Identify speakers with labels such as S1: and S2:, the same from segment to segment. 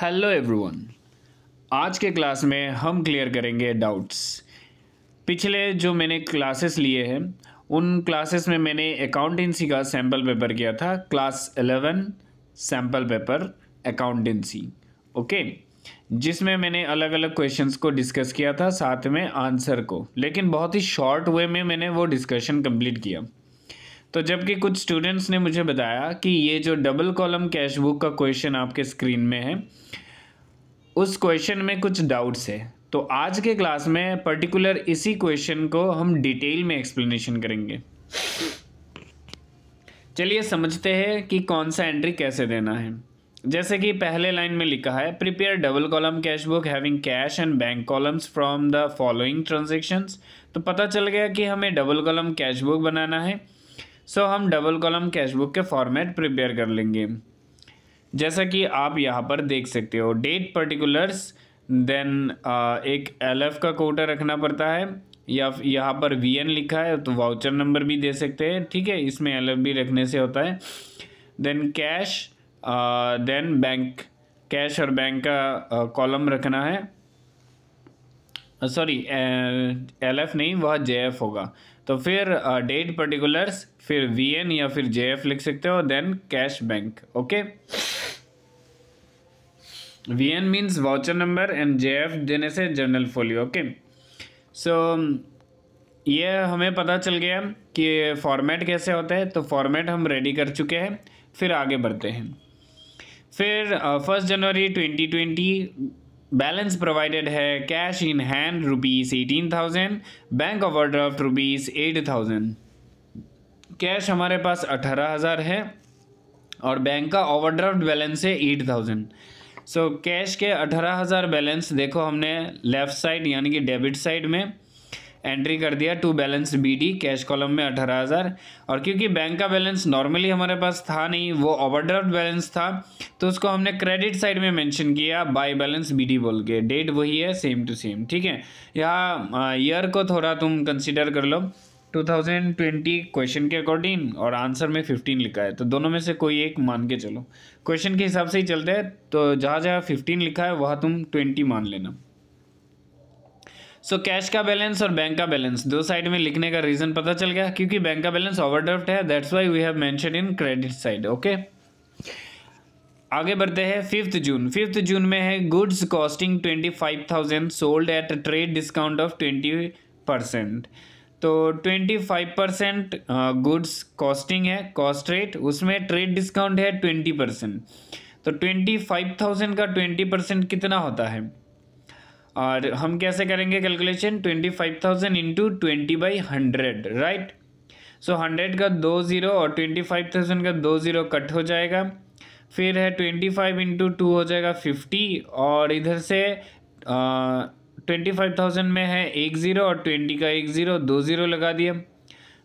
S1: Hello everyone आज के class में हम क्लियर करेंगे डाउट्स पिछले जो मैंने क्लासेस लिए हैं उन क्लासेस में मैंने अकाउंटेंसी का सैम्पल पेपर किया था class eleven sample paper accountancy okay जिसमें मैंने अलग अलग क्वेश्चंस को डिस्कस किया था साथ में आंसर को लेकिन बहुत ही शॉर्ट वे में मैंने वो डिस्कशन कंप्लीट किया तो जबकि कुछ स्टूडेंट्स ने मुझे बताया कि ये जो डबल कॉलम कैश बुक का क्वेश्चन आपके स्क्रीन में है उस क्वेश्चन में कुछ डाउट्स है तो आज के क्लास में पर्टिकुलर इसी क्वेश्चन को हम डिटेल में एक्सप्लेनेशन करेंगे चलिए समझते हैं कि कौन सा एंट्री कैसे देना है जैसे कि पहले लाइन में लिखा है prepare double column cash book having cash and bank columns from the following transactions तो पता चल गया कि हमें डबल कॉलम कैश बुक बनाना है सो हम डबल कॉलम कैशबुक के फॉर्मेट प्रिपेयर कर लेंगे जैसा कि आप यहाँ पर देख सकते हो डेट पर्टिकुलर्स देन एक एल का कोटा रखना पड़ता है या यहाँ पर वी एन लिखा है तो वाउचर नंबर भी दे सकते हैं ठीक है इसमें एल भी रखने से होता है then cash then bank cash और बैंक का कॉलम uh, रखना है सॉरी एल एफ नहीं वह जे एफ होगा तो फिर डेट uh, पर्टिकुलर्स फिर वी एन या फिर जे एफ लिख सकते हो then cash bank okay V N means voucher number and J F देने से जनरल फोलियो ओके सो ये हमें पता चल गया कि फॉर्मेट कैसे होता है तो फॉर्मेट हम रेडी कर चुके हैं फिर आगे बढ़ते हैं फिर फर्स्ट जनवरी ट्वेंटी ट्वेंटी बैलेंस प्रोवाइडेड है cash in hand rupees eighteen thousand bank overdraft rupees eight thousand cash हमारे पास अठारह हज़ार है और बैंक का ओवरड्राफ्ट बैलेंस है एट थाउजेंड सो कैश के अठारह हज़ार बैलेंस देखो हमने लेफ़्ट साइड यानी कि डेबिट साइड में एंट्री कर दिया to balance BD cash column में अठारह हज़ार और क्योंकि बैंक का बैलेंस नॉर्मली हमारे पास था नहीं वो ओवरड्राफ्ट बैलेंस था तो उसको हमने क्रेडिट साइड में मेंशन किया बाय बैलेंस बीडी बोल के डेट वही है सेम टू सेम ठीक है यहाँ ईयर को थोड़ा तुम कंसिडर कर लो 2020 क्वेश्चन के अकॉर्डिंग और आंसर में 15 लिखा है तो दोनों में से कोई एक मान के चलो क्वेश्चन के हिसाब से ही चलते हैं तो जहाँ जहाँ 15 लिखा है वहाँ तुम 20 मान लेना सो कैश का बैलेंस और बैंक का बैलेंस दो साइड में लिखने का रीज़न पता चल गया क्योंकि बैंक का बैलेंस ओवरड्राफ्ट है that's why we have mention in credit side okay आगे बढ़ते हैं फिफ्थ जून फिफ्थ जून में है goods costing twenty five thousand sold at trade discount of twenty percent तो twenty five percent goods costing है cost rate उसमें trade discount है twenty percent तो ट्वेंटी फाइव थाउजेंड का ट्वेंटी परसेंट कितना होता है और हम कैसे करेंगे calculation twenty five thousand into twenty by hundred right so hundred का दो ज़ीरो और ट्वेंटी फाइव थाउजेंड का दो ज़ीरो कट हो जाएगा फिर है ट्वेंटी फाइव इंटू टू हो जाएगा फिफ्टी और इधर से ट्वेंटी फाइव थाउजेंड में है एक ज़ीरो और ट्वेंटी का एक ज़ीरो दो ज़ीरो लगा दिया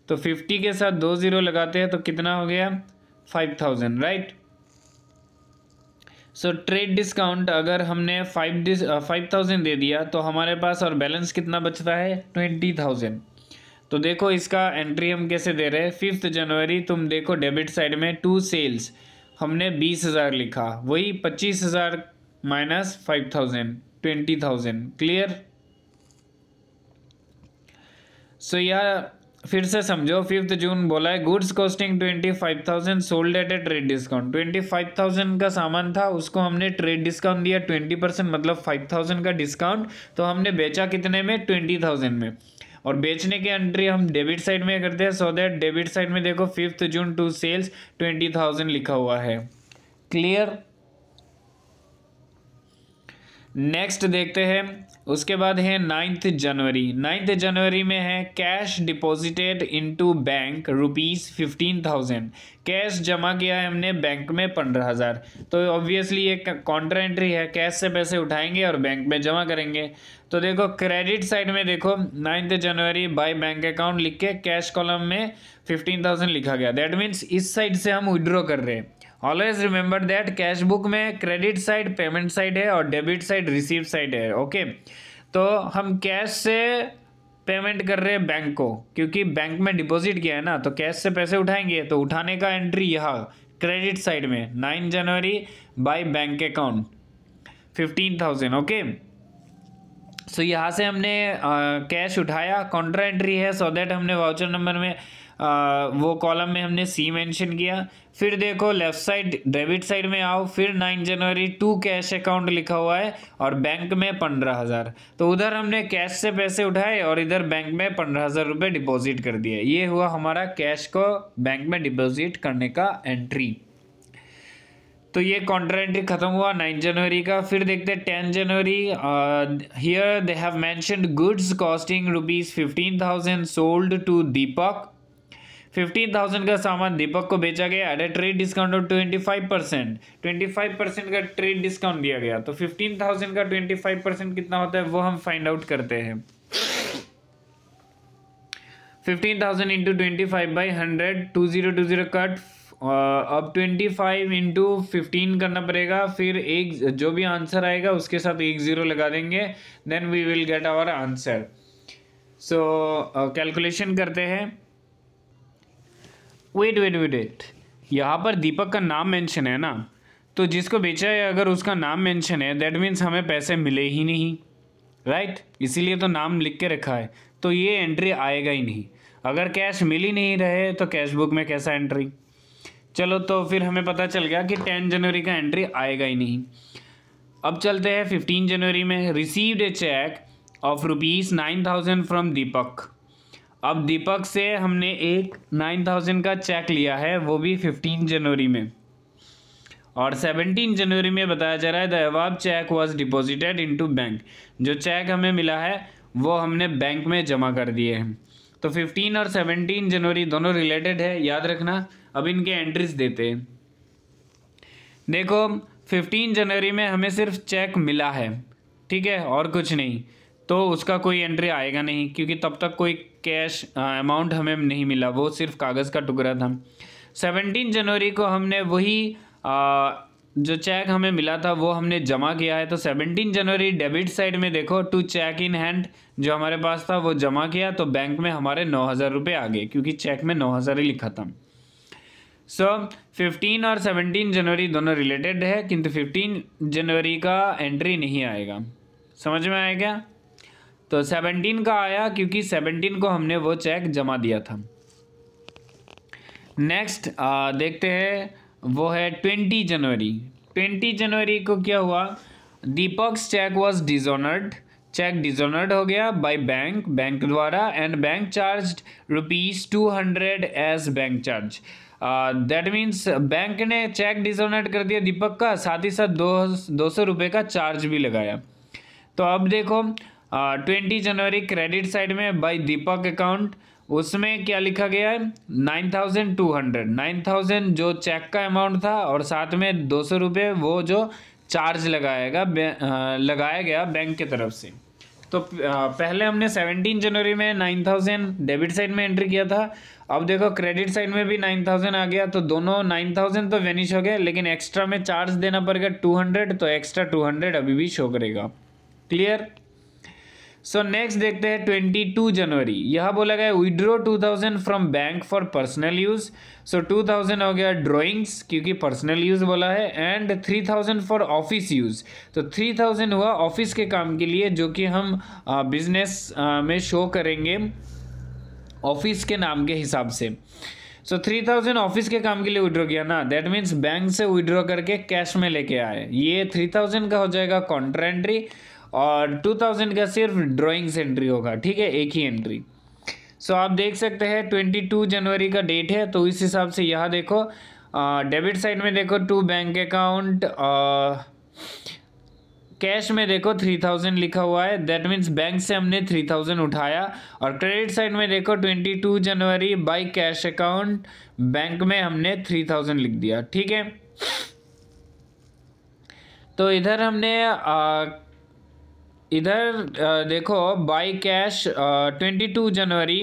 S1: तो फिफ्टी के साथ दो ज़ीरो लगाते हैं तो कितना हो गया five thousand right so trade discount अगर हमने फाइव डिस फाइव थाउजेंड दे दिया तो हमारे पास और बैलेंस कितना बचता है ट्वेंटी थाउजेंड तो देखो इसका एंट्री हम कैसे दे रहे हैं फिफ्थ जनवरी तुम देखो डेबिट साइड में टू सेल्स हमने बीस हज़ार लिखा वही पच्चीस हज़ार minus five thousand twenty thousand clear so so, यह फिर से समझो फिफ्थ जून बोला है goods costing twenty five thousand sold at a trade discount twenty five thousand का सामान था उसको हमने ट्रेड डिस्काउंट दिया ट्वेंटी परसेंट मतलब फाइव थाउजेंड का डिस्काउंट तो हमने बेचा कितने में ट्वेंटी थाउजेंड में और बेचने की एंट्री हम डेबिट साइड में करते हैं सो दैट डेबिट साइड में देखो fifth June to sales twenty thousand लिखा हुआ है क्लियर नेक्स्ट देखते हैं उसके बाद है नाइन्थ जनवरी नाइन्थ जनवरी में है cash deposited into bank rupees fifteen thousand cash जमा किया है हमने बैंक में पंद्रह हज़ार तो ऑब्वियसली ये काउंटर एंट्री है कैश से पैसे उठाएंगे और बैंक में जमा करेंगे तो देखो क्रेडिट साइड में देखो नाइन्थ जनवरी बाय बैंक अकाउंट लिख के कैश कॉलम में फिफ्टीन थाउजेंड लिखा गया दैट मीन्स इस साइड से हम विड्रॉ कर रहे हैं always remember that cash book में क्रेडिट साइड पेमेंट साइड है और डेबिट साइड रिसीव साइड है ओके तो हम कैश से पेमेंट कर रहे हैं बैंक को क्योंकि बैंक में डिपॉजिट किया है ना तो कैश से पैसे उठाएंगे तो उठाने का एंट्री यहाँ क्रेडिट साइड में नाइन जनवरी by bank account fifteen thousand okay so यहाँ से हमने कैश उठाया कॉन्ट्रा एंट्री है सो so दैट हमने वाउचर नंबर में वो कॉलम में हमने सी मेंशन किया फिर देखो लेफ्ट साइड डेबिट साइड में आओ फिर नाइन जनवरी टू कैश अकाउंट लिखा हुआ है और बैंक में पंद्रह हज़ार तो उधर हमने कैश से पैसे उठाए और इधर बैंक में पंद्रह हज़ार रुपये डिपॉजिट कर दिए ये हुआ हमारा कैश को बैंक में डिपॉजिट करने का एंट्री तो ये कॉन्ट्रा एंट्री खत्म हुआ नाइन जनवरी का फिर देखते हैं टेन जनवरी here they have mentioned goods costing rupees fifteen thousand sold to Deepak fifteen thousand का सामान दीपक को बेचा गया at a trade discount of twenty five percent twenty five percent का ट्रेड डिस्काउंट दिया गया तो फिफ्टीन थाउजेंड का ट्वेंटी फाइव परसेंट कितना होता है वो हम फाइंड आउट करते हैं fifteen thousand into twenty five by hundred two zero two zero cut अब ट्वेंटी फाइव इंटू फिफ्टीन करना पड़ेगा फिर एक जो भी आंसर आएगा उसके साथ एक ज़ीरो लगा देंगे then we will get our answer so calculation करते हैं वेट वेट वेट वेट यहाँ पर दीपक का नाम मेंशन है ना तो जिसको बेचा है अगर उसका नाम मेंशन है दैट मीन्स हमें पैसे मिले ही नहीं राइट right? इसीलिए तो नाम लिख के रखा है तो ये एंट्री आएगा ही नहीं अगर कैश मिल ही नहीं रहे तो कैश बुक में कैसा एंट्री चलो तो फिर हमें पता चल गया कि टेन जनवरी का एंट्री आएगा ही नहीं अब चलते हैं फिफ्टीन जनवरी में received a cheque of rupees nine thousand from Deepak अब दीपक से हमने एक नाइन थाउजेंड का चेक लिया है वो भी फिफ्टीन जनवरी में और सेवनटीन जनवरी में बताया जा रहा है the above cheque was deposited into bank जो चेक हमें मिला है वो हमने बैंक में जमा कर दिए हैं तो फिफ्टीन और सेवनटीन जनवरी दोनों रिलेटेड है याद रखना अब इनके एंट्रीज देते हैं देखो फिफ्टीन जनवरी में हमें सिर्फ चेक मिला है ठीक है और कुछ नहीं तो उसका कोई एंट्री आएगा नहीं क्योंकि तब तक कोई कैश अमाउंट हमें नहीं मिला वो सिर्फ कागज़ का टुकड़ा था सेवनटीन जनवरी को हमने वही आ, जो चेक हमें मिला था वो हमने जमा किया है तो सेवनटीन जनवरी डेबिट साइड में देखो टू चेक इन हैंड जो हमारे पास था वो जमा किया तो बैंक में हमारे नौ हज़ार रुपये आ गए क्योंकि चेक में नौ हज़ार ही लिखा था सो so, फिफ्टीन और सेवनटीन जनवरी दोनों रिलेटेड है किंतु फिफ्टीन जनवरी का एंट्री नहीं आएगा समझ में आएगा तो सेवनटीन का आया क्योंकि सेवनटीन को हमने वो चेक जमा दिया था नेक्स्ट देखते हैं वो है ट्वेंटी जनवरी ट्वेंटी जनवरी को क्या हुआ Deepak's cheque was dishonoured cheque dishonoured हो गया बाय बैंक बैंक द्वारा and bank charge rupees two hundred as bank charge that means bank ने चेक डिजोनर्ड कर दिया दीपक का साथ ही साथ दो दो सौ रुपये का चार्ज भी लगाया तो अब देखो ट्वेंटी जनवरी क्रेडिट साइड में बाय दीपक अकाउंट उसमें क्या लिखा गया है nine thousand two hundred nine thousand जो चेक का अमाउंट था और साथ में दो सौ रुपये वो जो चार्ज लगाएगा लगाया गया बैंक की तरफ से तो पहले हमने सेवनटीन जनवरी में नाइन थाउजेंड डेबिट साइड में एंट्री किया था अब देखो क्रेडिट साइड में भी नाइन थाउजेंड आ गया तो दोनों नाइन थाउजेंड तो वेनिश हो गए लेकिन एक्स्ट्रा में चार्ज देना पड़ेगा टू हंड्रेड तो एक्स्ट्रा टू हंड्रेड अभी भी शो करेगा क्लियर सो नेक्स्ट देखते हैं ट्वेंटी टू जनवरी यह बोला गया withdrew two thousand from bank for personal use so two thousand हो गया ड्राइंग्स क्योंकि पर्सनल यूज़ बोला है and three thousand for office use तो थ्री थाउजेंड हुआ ऑफिस के काम के लिए जो कि हम बिजनेस में शो करेंगे ऑफिस के नाम के हिसाब से सो थ्री थाउजेंड ऑफिस के काम के लिए विड्रॉ किया ना दैट मीन्स बैंक से विड्रॉ करके कैश में लेके आए ये थ्री थाउजेंड का हो जाएगा कॉन्ट्रा एंट्री और टू थाउजेंड का सिर्फ ड्राइंग्स एंट्री होगा ठीक है एक ही एंट्री सो so, आप देख सकते हैं ट्वेंटी टू जनवरी का डेट है तो इस हिसाब से यह देखो डेबिट साइड में देखो टू बैंक अकाउंट कैश में देखो थ्री थाउजेंड लिखा हुआ है दैट मीन्स बैंक से हमने थ्री थाउजेंड उठाया और क्रेडिट साइड में देखो ट्वेंटी टू जनवरी बाई कैश अकाउंट बैंक में हमने थ्री थाउजेंड लिख दिया ठीक है तो इधर हमने आ, इधर देखो बाई कैश ट्वेंटी टू जनवरी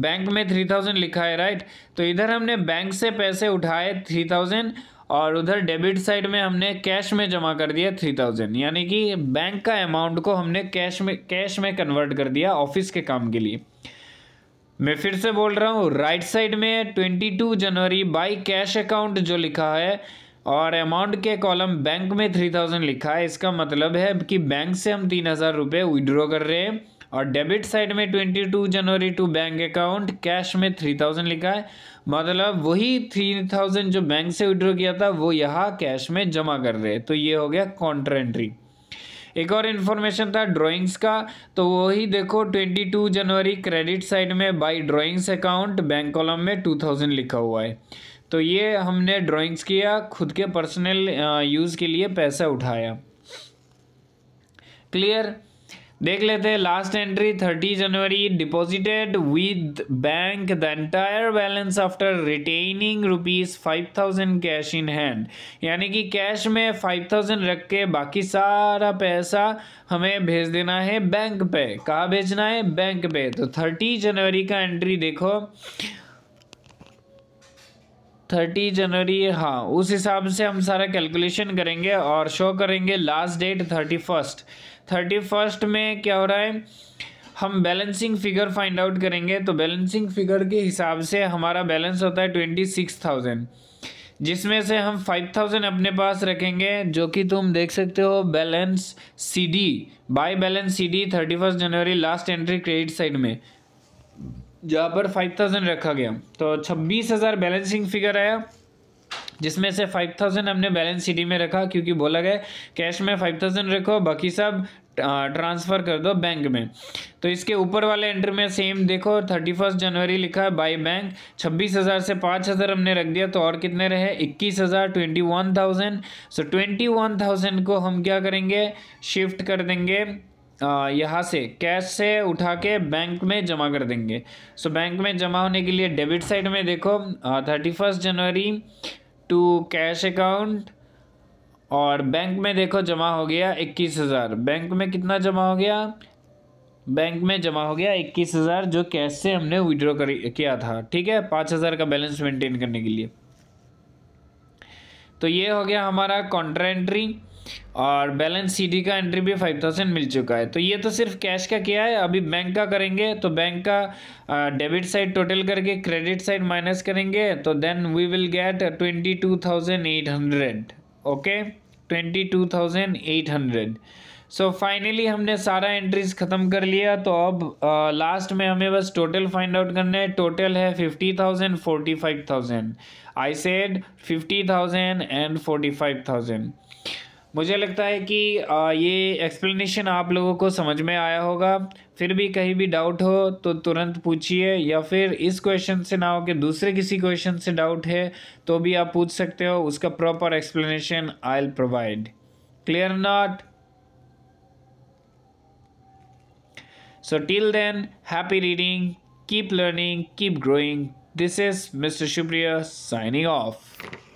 S1: बैंक में थ्री थाउजेंड लिखा है राइट तो इधर हमने बैंक से पैसे उठाए थ्री थाउजेंड और उधर डेबिट साइड में हमने कैश में जमा कर दिया थ्री थाउजेंड यानी कि बैंक का अमाउंट को हमने कैश में कैश में कन्वर्ट कर दिया ऑफिस के काम के लिए मैं फिर से बोल रहा हूँ राइट साइड में ट्वेंटी टू जनवरी बाई कैश अकाउंट जो लिखा है और अमाउंट के कॉलम बैंक में थ्री थाउजेंड लिखा है इसका मतलब है कि बैंक से हम तीन हज़ार रुपये विड्रॉ कर रहे हैं और डेबिट साइड में ट्वेंटी टू जनवरी टू बैंक अकाउंट कैश में थ्री थाउजेंड लिखा है मतलब वही थ्री थाउजेंड जो बैंक से विड्रॉ किया था वो यहाँ कैश में जमा कर रहे हैं तो ये हो गया काउंटर एंट्री एक और इन्फॉर्मेशन था ड्राइंग्स का तो वही देखो ट्वेंटी टू जनवरी क्रेडिट साइड में by drawings account bank column में टू थाउजेंड लिखा हुआ है तो ये हमने ड्राइंग्स किया खुद के पर्सनल यूज़ के लिए पैसा उठाया क्लियर देख लेते हैं last entry thirty January deposited with bank the entire balance after retaining rupees five thousand cash in hand यानी कि कैश में फाइव थाउजेंड रख के बाकी सारा पैसा हमें भेज देना है बैंक पे कहाँ भेजना है बैंक पे तो थर्टी जनवरी का एंट्री देखो थर्टी जनवरी हाँ उस हिसाब से हम सारा कैलकुलेशन करेंगे और शो करेंगे last date thirty first thirty first में क्या हो रहा है हम बैलेंसिंग फिगर फाइंड आउट करेंगे तो बैलेंसिंग फिगर के हिसाब से हमारा बैलेंस होता है ट्वेंटी सिक्स थाउजेंड जिसमें से हम फाइव थाउजेंड अपने पास रखेंगे जो कि तुम देख सकते हो balance C D by balance C D thirty first जनवरी लास्ट एंट्री क्रेडिट साइड में जहाँ पर फाइव थाउजेंड रखा गया तो छब्बीस हज़ार बैलेंसिंग फिगर आया जिसमें से फाइव थाउजेंड हमने बैलेंस सीडी में रखा क्योंकि बोला गया कैश में फाइव थाउजेंड रखो बाकी सब ट्रांसफ़र कर दो बैंक में तो इसके ऊपर वाले एंट्री में सेम देखो थर्टी फर्स्ट जनवरी लिखा है बाई बैंक छब्बीस हज़ार से पाँच हज़ार हमने रख दिया तो और कितने रहे इक्कीस हज़ार twenty one thousand so twenty one thousand को हम क्या करेंगे शिफ्ट कर देंगे यहाँ से कैश से उठा के बैंक में जमा कर देंगे सो बैंक में जमा होने के लिए डेबिट साइड में देखो थर्टी फर्स्ट जनवरी टू कैश अकाउंट और बैंक में देखो जमा हो गया इक्कीस हज़ार बैंक में कितना जमा हो गया बैंक में जमा हो गया इक्कीस हज़ार जो कैश से हमने विड्रॉ कर किया था ठीक है पाँच हज़ार का बैलेंस मेंटेन करने के लिए तो ये हो गया हमारा कॉन्ट्रा एंट्री और बैलेंस सीडी का एंट्री भी फाइव थाउजेंड मिल चुका है तो ये तो सिर्फ कैश का किया है अभी बैंक का करेंगे तो बैंक का डेबिट साइड टोटल करके क्रेडिट साइड माइनस करेंगे तो then we will get twenty two thousand eight hundred okay twenty two thousand eight hundred so finally हमने सारा एंट्रीज ख़त्म कर लिया तो अब लास्ट में हमें बस टोटल फाइंड आउट करना है टोटल है fifty thousand forty five thousand I said fifty thousand and forty five thousand मुझे लगता है कि ये एक्सप्लेनेशन आप लोगों को समझ में आया होगा फिर भी कहीं भी डाउट हो तो तुरंत पूछिए या फिर इस क्वेश्चन से ना हो कि दूसरे किसी क्वेश्चन से डाउट है तो भी आप पूछ सकते हो उसका proper explanation I'll provide clear not so till then happy reading keep learning keep growing this is mister Supriya signing of